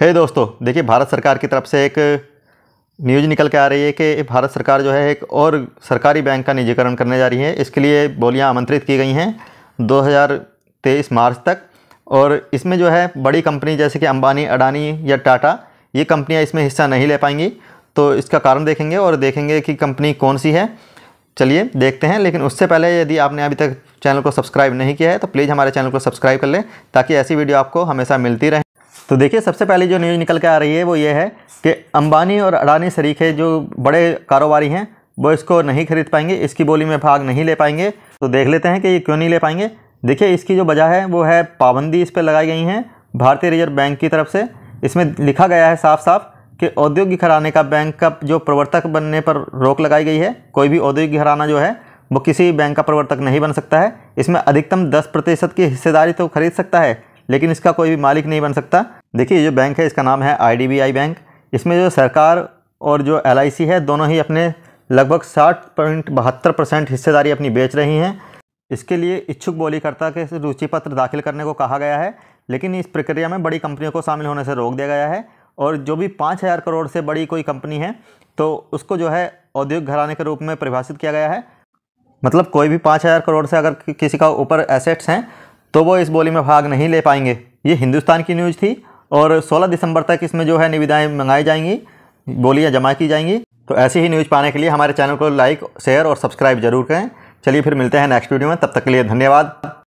है hey दोस्तों देखिए भारत सरकार की तरफ से एक न्यूज निकल के आ रही है कि भारत सरकार जो है एक और सरकारी बैंक का निजीकरण करने जा रही है इसके लिए बोलियां आमंत्रित की गई हैं 2023 मार्च तक और इसमें जो है बड़ी कंपनी जैसे कि अंबानी अडानी या टाटा ये कंपनियां इसमें हिस्सा नहीं ले पाएंगी तो इसका कारण देखेंगे और देखेंगे कि कंपनी कौन सी है चलिए देखते हैं लेकिन उससे पहले यदि आपने अभी तक चैनल को सब्सक्राइब नहीं किया है तो प्लीज़ हमारे चैनल को सब्सक्राइब कर लें ताकि ऐसी वीडियो आपको हमेशा मिलती रहे तो देखिए सबसे पहले जो न्यूज़ निकल के आ रही है वो ये है कि अंबानी और अडानी शरीके जो बड़े कारोबारी हैं वो इसको नहीं खरीद पाएंगे इसकी बोली में भाग नहीं ले पाएंगे तो देख लेते हैं कि ये क्यों नहीं ले पाएंगे देखिए इसकी जो वजह है वो है पाबंदी इस पर लगाई गई हैं भारतीय रिजर्व बैंक की तरफ से इसमें लिखा गया है साफ साफ कि औद्योगिक घराने का बैंक का जो प्रवर्तक बनने पर रोक लगाई गई है कोई भी औद्योगिक घराना जो है वो किसी बैंक का प्रवर्तक नहीं बन सकता है इसमें अधिकतम दस प्रतिशत की हिस्सेदारी तो खरीद सकता है लेकिन इसका कोई भी मालिक नहीं बन सकता देखिए जो बैंक है इसका नाम है आई बैंक इसमें जो सरकार और जो एल है दोनों ही अपने लगभग साठ पॉइंट बहत्तर परसेंट हिस्सेदारी अपनी बेच रही हैं इसके लिए इच्छुक बोलीकर्ता के रुचि पत्र दाखिल करने को कहा गया है लेकिन इस प्रक्रिया में बड़ी कंपनियों को शामिल होने से रोक दिया गया है और जो भी पाँच हज़ार करोड़ से बड़ी कोई कंपनी है तो उसको जो है औद्योगिक घराने के रूप में परिभाषित किया गया है मतलब कोई भी पाँच हज़ार करोड़ से अगर किसी का ऊपर एसेट्स हैं तो वो इस बोली में भाग नहीं ले पाएंगे ये हिंदुस्तान की न्यूज़ थी और 16 दिसंबर तक इसमें जो है निविदाएँ मंगाई जाएंगी बोलियाँ जमा की जाएंगी तो ऐसी ही न्यूज़ पाने के लिए हमारे चैनल को लाइक शेयर और सब्सक्राइब जरूर करें चलिए फिर मिलते हैं नेक्स्ट वीडियो में तब तक के लिए धन्यवाद